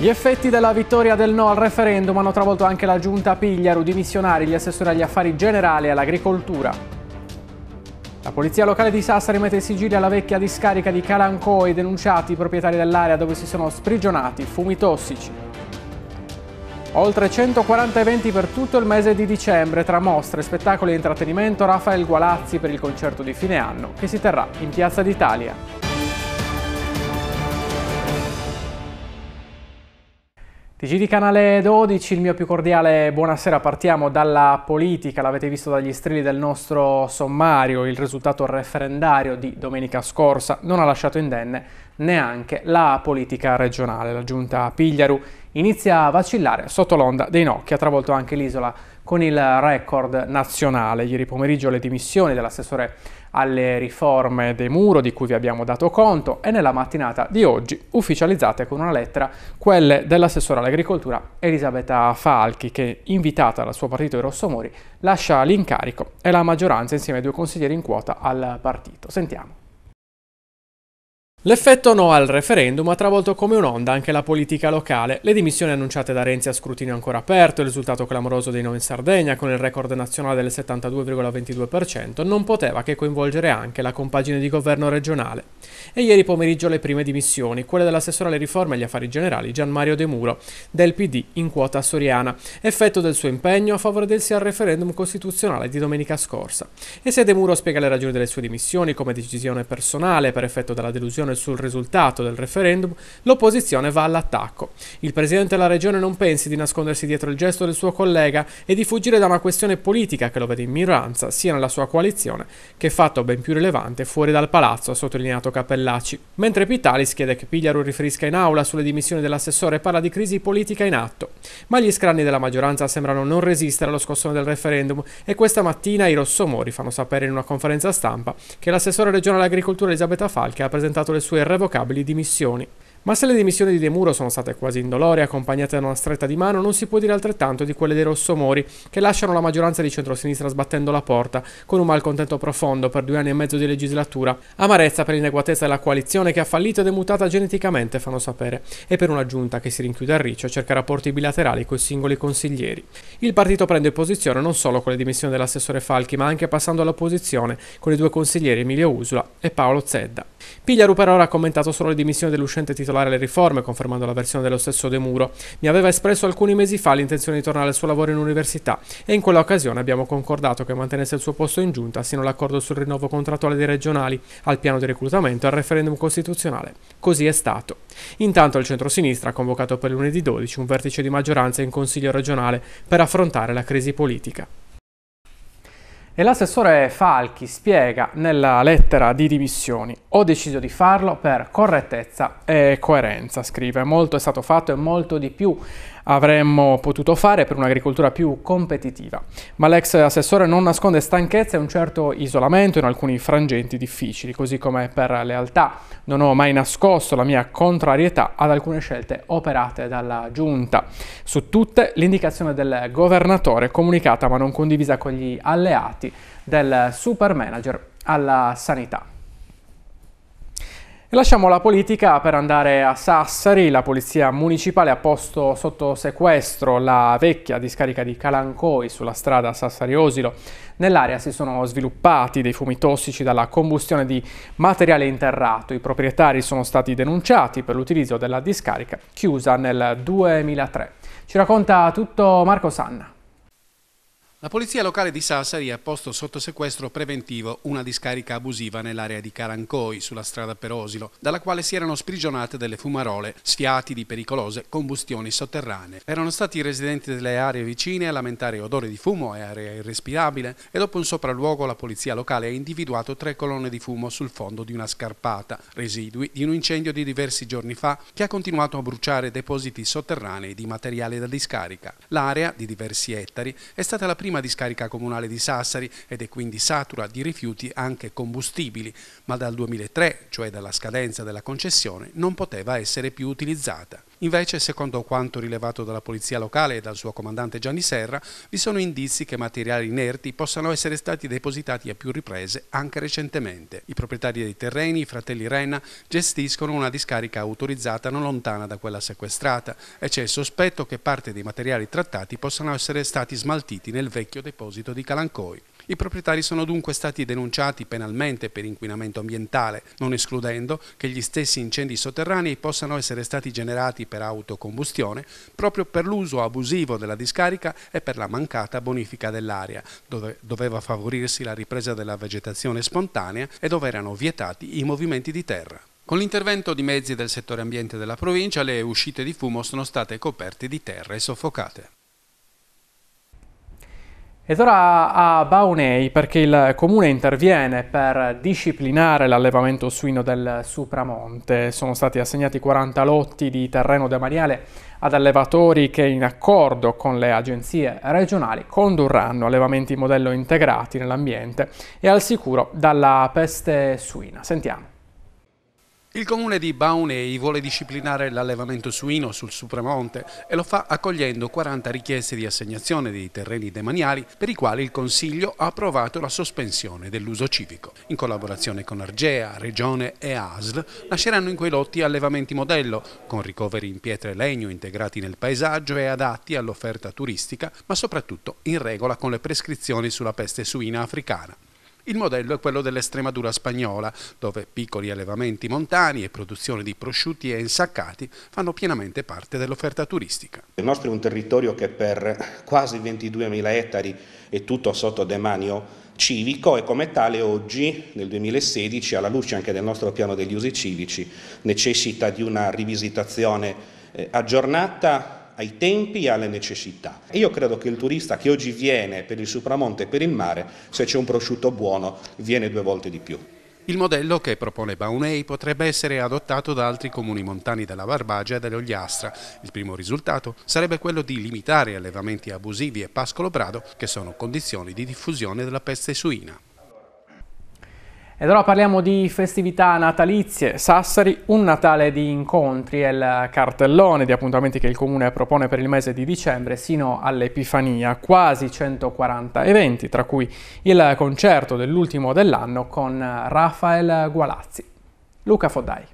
Gli effetti della vittoria del no al referendum hanno travolto anche la giunta Pigliaru, dimissionari, gli assessori agli affari generali e all'agricoltura. La polizia locale di Sassari mette in sigillo alla vecchia discarica di Calanco e denunciati i proprietari dell'area dove si sono sprigionati fumi tossici. Oltre 140 eventi per tutto il mese di dicembre, tra mostre, spettacoli e intrattenimento, Rafael Gualazzi per il concerto di fine anno che si terrà in Piazza d'Italia. TG di Canale 12, il mio più cordiale buonasera. Partiamo dalla politica, l'avete visto dagli strilli del nostro sommario, il risultato referendario di domenica scorsa non ha lasciato indenne neanche la politica regionale. La giunta Pigliaru inizia a vacillare sotto l'onda dei no, che ha travolto anche l'isola con il record nazionale. Ieri pomeriggio le dimissioni dell'assessore alle riforme dei muro di cui vi abbiamo dato conto e nella mattinata di oggi ufficializzate con una lettera quelle dell'assessore all'agricoltura Elisabetta Falchi che, invitata dal suo partito i Rossomori, lascia l'incarico e la maggioranza insieme ai due consiglieri in quota al partito. Sentiamo. L'effetto no al referendum ha travolto come un'onda anche la politica locale. Le dimissioni annunciate da Renzi a scrutinio ancora aperto, il risultato clamoroso dei no in Sardegna con il record nazionale del 72,22%, non poteva che coinvolgere anche la compagine di governo regionale. E ieri pomeriggio le prime dimissioni, quelle dell'assessore alle riforme e agli affari generali Gian Mario De Muro, del PD in quota soriana, effetto del suo impegno a favore del sì al referendum costituzionale di domenica scorsa. E se De Muro spiega le ragioni delle sue dimissioni come decisione personale per effetto della delusione opinione sul risultato del referendum, l'opposizione va all'attacco. Il presidente della regione non pensi di nascondersi dietro il gesto del suo collega e di fuggire da una questione politica che lo vede in minoranza sia nella sua coalizione che fatto ben più rilevante fuori dal palazzo, ha sottolineato Cappellacci. Mentre Pitalis chiede che Pigliaru riferisca in aula sulle dimissioni dell'assessore e parla di crisi politica in atto. Ma gli scranni della maggioranza sembrano non resistere allo scossone del referendum e questa mattina i rossomori fanno sapere in una conferenza stampa che l'assessore regionale agricoltura Elisabetta Falchi ha presentato le sue irrevocabili dimissioni. Ma se le dimissioni di De Muro sono state quasi indolori, accompagnate da una stretta di mano, non si può dire altrettanto di quelle dei Rossomori, che lasciano la maggioranza di centrosinistra sbattendo la porta, con un malcontento profondo per due anni e mezzo di legislatura. Amarezza per l'ineguatezza della coalizione che ha fallito ed è mutata geneticamente, fanno sapere, e per una giunta che si rinchiude a riccio e cerca rapporti bilaterali con i singoli consiglieri. Il partito prende posizione non solo con le dimissioni dell'assessore Falchi, ma anche passando all'opposizione con i due consiglieri Emilio Usula e Paolo Zedda. Pigliaru per ora ha commentato solo le dimissioni dell'uscente titolare capitolare le riforme, confermando la versione dello stesso De Muro. Mi aveva espresso alcuni mesi fa l'intenzione di tornare al suo lavoro in università e in quella occasione abbiamo concordato che mantenesse il suo posto in giunta sino all'accordo sul rinnovo contrattuale dei regionali, al piano di reclutamento e al referendum costituzionale. Così è stato. Intanto il centrosinistra ha convocato per lunedì 12 un vertice di maggioranza in Consiglio regionale per affrontare la crisi politica. E l'assessore Falchi spiega nella lettera di dimissioni ho deciso di farlo per correttezza e coerenza, scrive. Molto è stato fatto e molto di più avremmo potuto fare per un'agricoltura più competitiva. Ma l'ex assessore non nasconde stanchezza e un certo isolamento in alcuni frangenti difficili, così come per lealtà. Non ho mai nascosto la mia contrarietà ad alcune scelte operate dalla Giunta. Su tutte l'indicazione del governatore comunicata ma non condivisa con gli alleati del super manager alla sanità. E lasciamo la politica per andare a Sassari, la polizia municipale ha posto sotto sequestro la vecchia discarica di Calancoi sulla strada Sassari-Osilo. Nell'area si sono sviluppati dei fumi tossici dalla combustione di materiale interrato. I proprietari sono stati denunciati per l'utilizzo della discarica chiusa nel 2003. Ci racconta tutto Marco Sanna. La polizia locale di Sassari ha posto sotto sequestro preventivo una discarica abusiva nell'area di Carancoi, sulla strada Perosilo, dalla quale si erano sprigionate delle fumarole, sfiati di pericolose combustioni sotterranee. Erano stati i residenti delle aree vicine a lamentare odore di fumo e area irrespirabile e dopo un sopralluogo la polizia locale ha individuato tre colonne di fumo sul fondo di una scarpata, residui di un incendio di diversi giorni fa che ha continuato a bruciare depositi sotterranei di materiale da discarica. L'area, di diversi ettari, è stata la prima prima discarica comunale di Sassari ed è quindi satura di rifiuti anche combustibili, ma dal 2003, cioè dalla scadenza della concessione, non poteva essere più utilizzata. Invece, secondo quanto rilevato dalla polizia locale e dal suo comandante Gianni Serra, vi sono indizi che materiali inerti possano essere stati depositati a più riprese anche recentemente. I proprietari dei terreni, i fratelli Renna, gestiscono una discarica autorizzata non lontana da quella sequestrata e c'è il sospetto che parte dei materiali trattati possano essere stati smaltiti nel vecchio deposito di Calancoi. I proprietari sono dunque stati denunciati penalmente per inquinamento ambientale, non escludendo che gli stessi incendi sotterranei possano essere stati generati per autocombustione proprio per l'uso abusivo della discarica e per la mancata bonifica dell'aria, dove doveva favorirsi la ripresa della vegetazione spontanea e dove erano vietati i movimenti di terra. Con l'intervento di mezzi del settore ambiente della provincia le uscite di fumo sono state coperte di terra e soffocate. Ed ora a Baunei perché il comune interviene per disciplinare l'allevamento suino del Supramonte. Sono stati assegnati 40 lotti di terreno demaniale ad allevatori che in accordo con le agenzie regionali condurranno allevamenti modello integrati nell'ambiente e al sicuro dalla peste suina. Sentiamo. Il comune di Baunei vuole disciplinare l'allevamento suino sul Supramonte e lo fa accogliendo 40 richieste di assegnazione dei terreni demaniali per i quali il Consiglio ha approvato la sospensione dell'uso civico. In collaborazione con Argea, Regione e ASL nasceranno in quei lotti allevamenti modello con ricoveri in pietra e legno integrati nel paesaggio e adatti all'offerta turistica ma soprattutto in regola con le prescrizioni sulla peste suina africana. Il modello è quello dell'Estremadura spagnola, dove piccoli allevamenti montani e produzione di prosciutti e insaccati fanno pienamente parte dell'offerta turistica. Il nostro è un territorio che per quasi 22.000 ettari è tutto sotto demanio civico e come tale oggi, nel 2016, alla luce anche del nostro piano degli usi civici, necessita di una rivisitazione eh, aggiornata ai tempi e alle necessità. Io credo che il turista che oggi viene per il Supramonte e per il mare, se c'è un prosciutto buono, viene due volte di più. Il modello che propone Baunei potrebbe essere adottato da altri comuni montani della Barbagia e dell'Ogliastra. Il primo risultato sarebbe quello di limitare allevamenti abusivi e pascolo brado, che sono condizioni di diffusione della peste suina. Ed ora parliamo di festività natalizie. Sassari, un Natale di incontri è il cartellone di appuntamenti che il comune propone per il mese di dicembre sino all'Epifania. Quasi 140 eventi, tra cui il concerto dell'ultimo dell'anno con Rafael Gualazzi. Luca Foddai.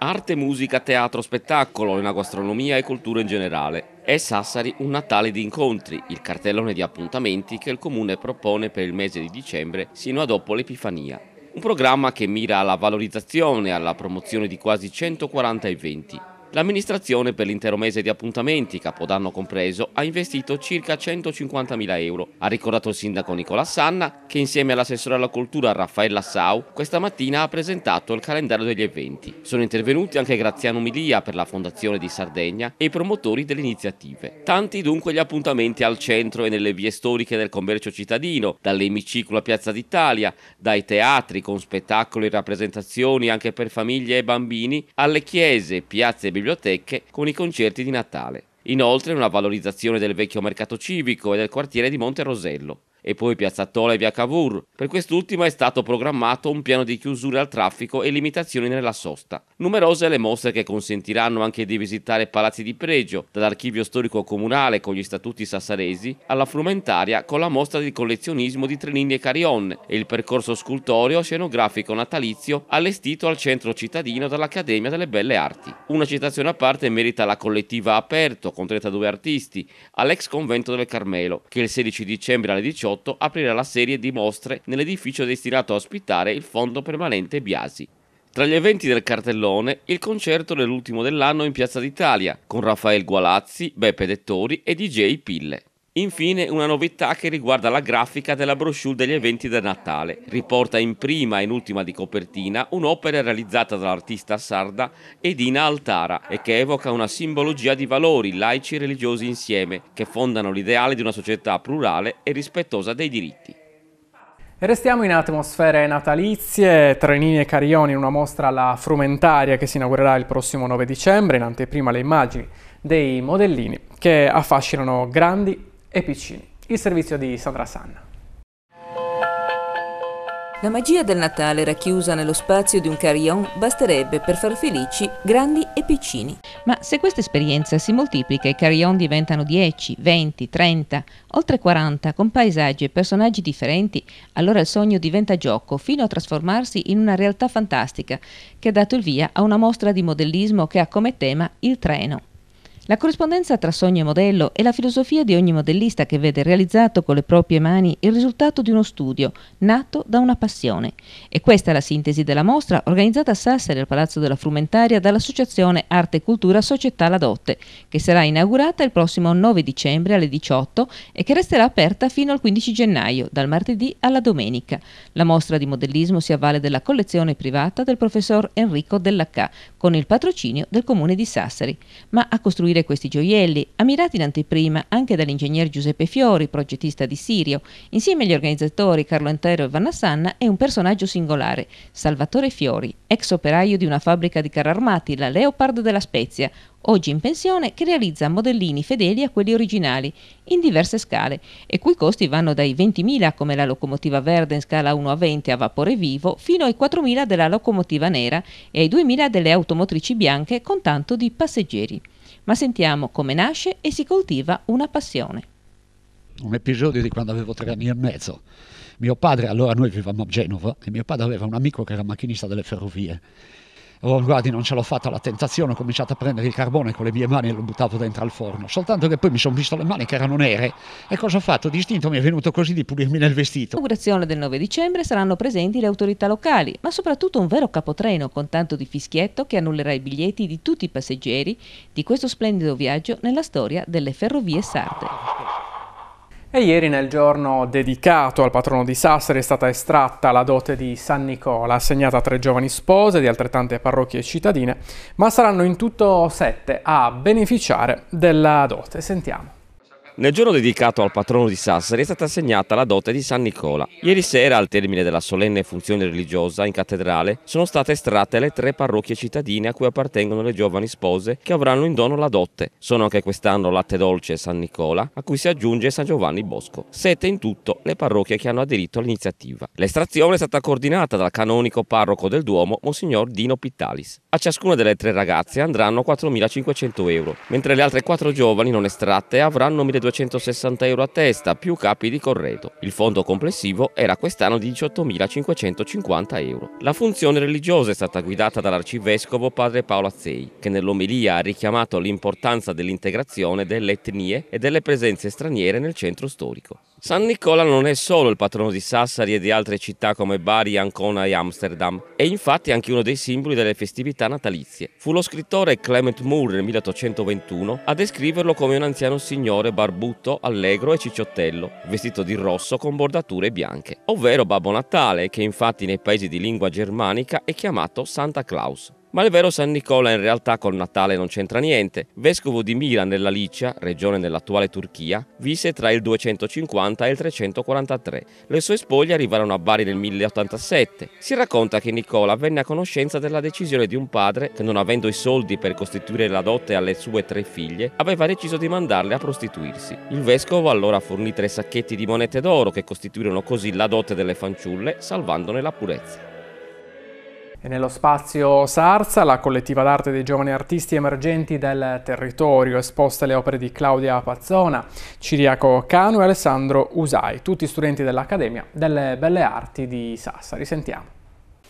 Arte, musica, teatro, spettacolo, una gastronomia e cultura in generale. È Sassari un Natale di incontri, il cartellone di appuntamenti che il Comune propone per il mese di dicembre sino a dopo l'Epifania. Un programma che mira alla valorizzazione e alla promozione di quasi 140 eventi. L'amministrazione per l'intero mese di appuntamenti, Capodanno compreso, ha investito circa 150.000 euro. Ha ricordato il sindaco Nicola Sanna che insieme all'assessore alla cultura Raffaella Sau questa mattina ha presentato il calendario degli eventi. Sono intervenuti anche Graziano Milia per la Fondazione di Sardegna e i promotori delle iniziative. Tanti dunque gli appuntamenti al centro e nelle vie storiche del commercio cittadino, dall'emiciclo a Piazza d'Italia, dai teatri con spettacoli e rappresentazioni anche per famiglie e bambini, alle chiese, piazze e biblioteche biblioteche con i concerti di Natale. Inoltre una valorizzazione del vecchio mercato civico e del quartiere di Monte Rosello e poi Piazza Tola e Via Cavour. Per quest'ultima è stato programmato un piano di chiusure al traffico e limitazioni nella sosta. Numerose le mostre che consentiranno anche di visitare palazzi di pregio, dall'archivio storico comunale con gli statuti sassaresi alla frumentaria con la mostra di collezionismo di Trenini e Carion e il percorso scultoreo scenografico natalizio allestito al centro cittadino dall'Accademia delle Belle Arti. Una citazione a parte merita la collettiva Aperto con 32 artisti all'ex convento del Carmelo, che il 16 dicembre alle 18 2018 aprirà la serie di mostre nell'edificio destinato a ospitare il Fondo Permanente Biasi. Tra gli eventi del cartellone, il concerto dell'ultimo dell'anno in Piazza d'Italia, con Raffaele Gualazzi, Beppe Dettori e DJ Pille. Infine una novità che riguarda la grafica della brochure degli eventi del Natale. Riporta in prima e in ultima di copertina un'opera realizzata dall'artista sarda Edina Altara e che evoca una simbologia di valori laici e religiosi insieme che fondano l'ideale di una società plurale e rispettosa dei diritti. Restiamo in atmosfere natalizie, Trenini e Carioni in una mostra alla Frumentaria che si inaugurerà il prossimo 9 dicembre, in anteprima le immagini dei modellini che affascinano grandi e Piccini. Il servizio di Sandra Sanna. La magia del Natale racchiusa nello spazio di un carillon basterebbe per far felici grandi e piccini. Ma se questa esperienza si moltiplica e i carillon diventano 10, 20, 30, oltre 40 con paesaggi e personaggi differenti, allora il sogno diventa gioco fino a trasformarsi in una realtà fantastica che ha dato il via a una mostra di modellismo che ha come tema il treno. La corrispondenza tra sogno e modello è la filosofia di ogni modellista che vede realizzato con le proprie mani il risultato di uno studio, nato da una passione. E questa è la sintesi della mostra organizzata a Sassari al Palazzo della Frumentaria dall'Associazione Arte e Cultura Società La Dotte, che sarà inaugurata il prossimo 9 dicembre alle 18 e che resterà aperta fino al 15 gennaio, dal martedì alla domenica. La mostra di modellismo si avvale della collezione privata del professor Enrico Dellacà, con il patrocinio del comune di Sassari, ma a costruire costruire questi gioielli, ammirati in anteprima anche dall'ingegner Giuseppe Fiori, progettista di Sirio, insieme agli organizzatori Carlo Antero e Vanna Sanna, è un personaggio singolare, Salvatore Fiori, ex operaio di una fabbrica di carri armati, la Leopard della Spezia, oggi in pensione, che realizza modellini fedeli a quelli originali, in diverse scale, e cui costi vanno dai 20.000 come la locomotiva verde in scala 1 a 20 a vapore vivo, fino ai 4.000 della locomotiva nera e ai 2.000 delle automotrici bianche con tanto di passeggeri ma sentiamo come nasce e si coltiva una passione. Un episodio di quando avevo tre anni e mezzo. Mio padre, allora noi vivevamo a Genova, e mio padre aveva un amico che era macchinista delle ferrovie Oh, guardi, non ce l'ho fatta la tentazione, ho cominciato a prendere il carbone con le mie mani e lo buttavo dentro al forno. Soltanto che poi mi sono visto le mani che erano nere e cosa ho fatto? Distinto mi è venuto così di pulirmi nel vestito. All'inaugurazione del 9 dicembre saranno presenti le autorità locali, ma soprattutto un vero capotreno con tanto di fischietto che annullerà i biglietti di tutti i passeggeri di questo splendido viaggio nella storia delle ferrovie sarde. E ieri nel giorno dedicato al patrono di Sassari è stata estratta la dote di San Nicola, assegnata a tre giovani spose di altrettante parrocchie cittadine, ma saranno in tutto sette a beneficiare della dote. Sentiamo. Nel giorno dedicato al patrono di Sassari è stata assegnata la dote di San Nicola. Ieri sera, al termine della solenne funzione religiosa in cattedrale, sono state estratte le tre parrocchie cittadine a cui appartengono le giovani spose che avranno in dono la dote. Sono anche quest'anno Latte Dolce e San Nicola, a cui si aggiunge San Giovanni Bosco. Sette in tutto le parrocchie che hanno aderito all'iniziativa. L'estrazione è stata coordinata dal canonico parroco del Duomo, Monsignor Dino Pittalis. A ciascuna delle tre ragazze andranno 4.500 euro, mentre le altre quattro giovani non estratte avranno 1.200 1.260 euro a testa più capi di corredo. Il fondo complessivo era quest'anno di 18.550 euro. La funzione religiosa è stata guidata dall'arcivescovo padre Paolo Azzei, che nell'omelia ha richiamato l'importanza dell'integrazione delle etnie e delle presenze straniere nel centro storico. San Nicola non è solo il patrono di Sassari e di altre città come Bari, Ancona e Amsterdam, è infatti anche uno dei simboli delle festività natalizie. Fu lo scrittore Clement Moore nel 1821 a descriverlo come un anziano signore barbuto, allegro e cicciottello, vestito di rosso con bordature bianche, ovvero Babbo Natale, che infatti nei paesi di lingua germanica è chiamato Santa Claus. Ma il vero San Nicola in realtà col Natale non c'entra niente. Vescovo di Mira nella Licia, regione dell'attuale Turchia, visse tra il 250 e il 343. Le sue spoglie arrivarono a Bari nel 1087. Si racconta che Nicola venne a conoscenza della decisione di un padre che non avendo i soldi per costituire la dote alle sue tre figlie, aveva deciso di mandarle a prostituirsi. Il vescovo allora fornì tre sacchetti di monete d'oro che costituirono così la dote delle fanciulle, salvandone la purezza. E nello spazio Sarza, la collettiva d'arte dei giovani artisti emergenti del territorio, esposte le opere di Claudia Pazzona, Ciriaco Cano e Alessandro Usai, tutti studenti dell'Accademia delle Belle Arti di Sassari. Risentiamo.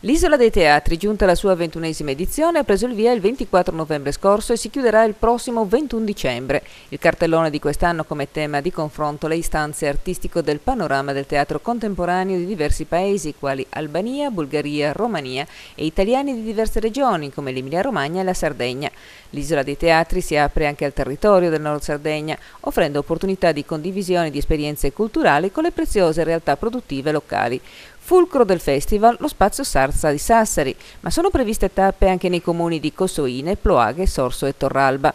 L'Isola dei Teatri, giunta alla sua ventunesima edizione, ha preso il via il 24 novembre scorso e si chiuderà il prossimo 21 dicembre. Il cartellone di quest'anno come tema di confronto le istanze artistico del panorama del teatro contemporaneo di diversi paesi, quali Albania, Bulgaria, Romania e italiani di diverse regioni, come l'Emilia-Romagna e la Sardegna. L'Isola dei Teatri si apre anche al territorio del Nord Sardegna, offrendo opportunità di condivisione di esperienze culturali con le preziose realtà produttive locali. Fulcro del festival lo spazio Sarza di Sassari, ma sono previste tappe anche nei comuni di Cosoine, Ploaghe, Sorso e Torralba.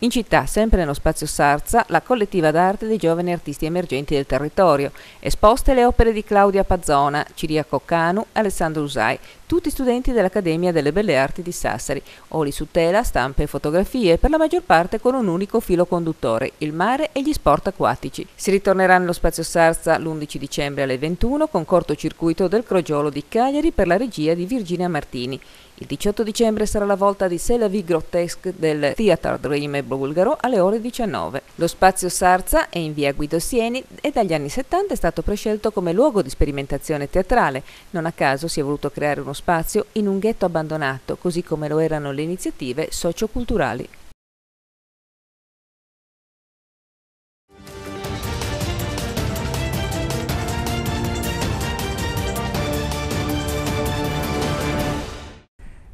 In città, sempre nello spazio Sarza, la collettiva d'arte dei giovani artisti emergenti del territorio, esposte le opere di Claudia Pazzona, Ciria Coccanu, Alessandro Usai, tutti studenti dell'Accademia delle Belle Arti di Sassari, oli su tela, stampe e fotografie, per la maggior parte con un unico filo conduttore, il mare e gli sport acquatici. Si ritornerà nello spazio Sarza l'11 dicembre alle 21 con cortocircuito del Crogiolo di Cagliari per la regia di Virginia Martini. Il 18 dicembre sarà la volta di Selavi Grotesque del Theater Dream bulgaro alle ore 19. Lo spazio Sarza è in via Guido Sieni e dagli anni 70 è stato prescelto come luogo di sperimentazione teatrale. Non a caso si è voluto creare uno spazio in un ghetto abbandonato, così come lo erano le iniziative socioculturali.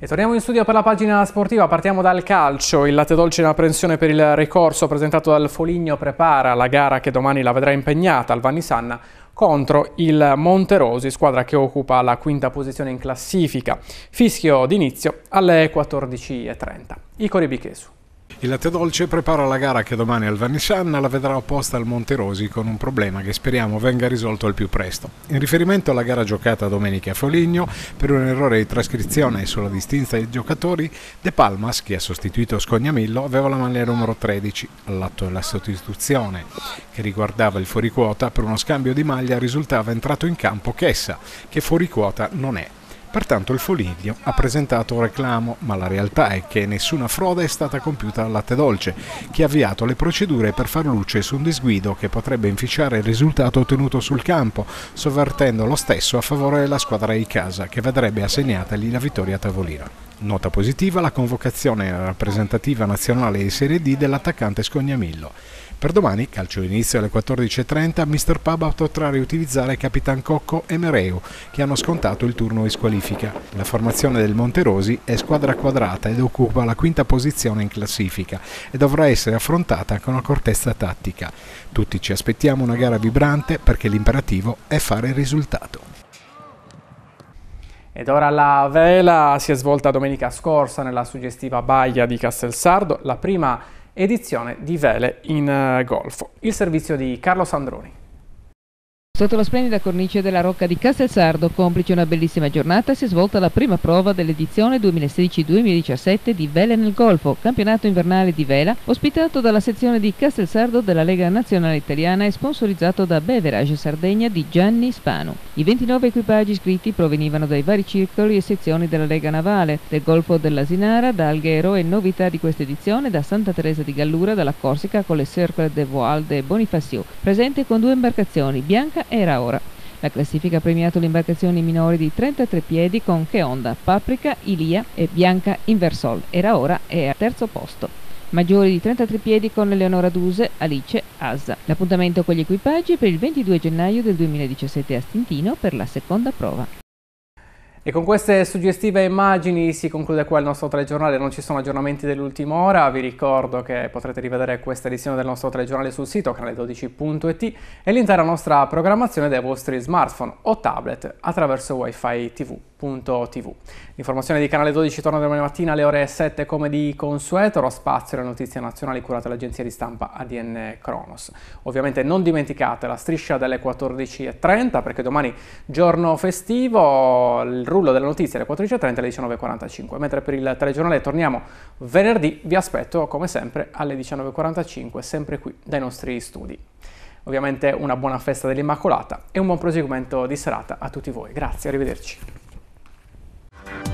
E torniamo in studio per la pagina sportiva, partiamo dal calcio, il latte dolce in apprensione per il ricorso presentato dal Foligno prepara la gara che domani la vedrà impegnata al Vannisanna contro il Monterosi, squadra che occupa la quinta posizione in classifica. Fischio d'inizio alle 14.30. Icori Bichesu. Il latte dolce prepara la gara che domani al Vanissanna la vedrà opposta al Monterosi con un problema che speriamo venga risolto al più presto. In riferimento alla gara giocata domenica a Foligno, per un errore di trascrizione sulla distinza dei giocatori, De Palmas, che ha sostituito Scognamillo, aveva la maglia numero 13. All'atto della sostituzione, che riguardava il fuoriquota, per uno scambio di maglia risultava entrato in campo Chessa, che fuoriquota non è. Pertanto il Foliglio ha presentato un reclamo, ma la realtà è che nessuna frode è stata compiuta al latte dolce, che ha avviato le procedure per far luce su un disguido che potrebbe inficiare il risultato ottenuto sul campo, sovvertendo lo stesso a favore della squadra di casa, che vedrebbe assegnatagli la vittoria a tavolino. Nota positiva la convocazione rappresentativa nazionale di Serie D dell'attaccante Scognamillo. Per domani, calcio inizio alle 14.30, Mr. Paba potrà riutilizzare Capitan Cocco e Mereu, che hanno scontato il turno di squalifica. La formazione del Monterosi è squadra quadrata ed occupa la quinta posizione in classifica e dovrà essere affrontata con accortezza tattica. Tutti ci aspettiamo una gara vibrante perché l'imperativo è fare il risultato. Ed ora la vela si è svolta domenica scorsa nella suggestiva baia di Castelsardo, la prima edizione di Vele in eh, Golfo. Il servizio di Carlo Sandroni. Sotto la splendida cornice della Rocca di Castelsardo, complice una bellissima giornata, si è svolta la prima prova dell'edizione 2016-2017 di Vele nel Golfo, campionato invernale di vela, ospitato dalla sezione di Castelsardo della Lega Nazionale Italiana e sponsorizzato da Beverage Sardegna di Gianni Spano. I 29 equipaggi iscritti provenivano dai vari circoli e sezioni della Lega Navale, del Golfo dell'Asinara, da Alghero e novità di questa edizione da Santa Teresa di Gallura, dalla Corsica con le Cercle de Voile de Bonifacio, presente con due imbarcazioni, bianca era ora. La classifica ha premiato le imbarcazioni minori di 33 piedi con Cheonda, Paprika, Ilia e Bianca Inversol. Era ora e al terzo posto. Maggiori di 33 piedi con Eleonora Duse, Alice, Asa. L'appuntamento con gli equipaggi è per il 22 gennaio del 2017 a Stintino per la seconda prova. E con queste suggestive immagini si conclude qua il nostro telegiornale, non ci sono aggiornamenti dell'ultima ora, vi ricordo che potrete rivedere questa edizione del nostro telegiornale sul sito canale12.it e l'intera nostra programmazione dai vostri smartphone o tablet attraverso wifi tv www.tv. L'informazione di Canale 12 torna domani mattina alle ore 7 come di consueto, lo spazio alle notizie nazionali curate dall'agenzia di stampa ADN Cronos. Ovviamente non dimenticate la striscia delle 14.30 perché domani giorno festivo, il rullo delle notizie alle 14.30 alle 19.45, mentre per il telegiornale torniamo venerdì, vi aspetto come sempre alle 19.45, sempre qui dai nostri studi. Ovviamente una buona festa dell'Immacolata e un buon proseguimento di serata a tutti voi. Grazie, arrivederci. Thank you.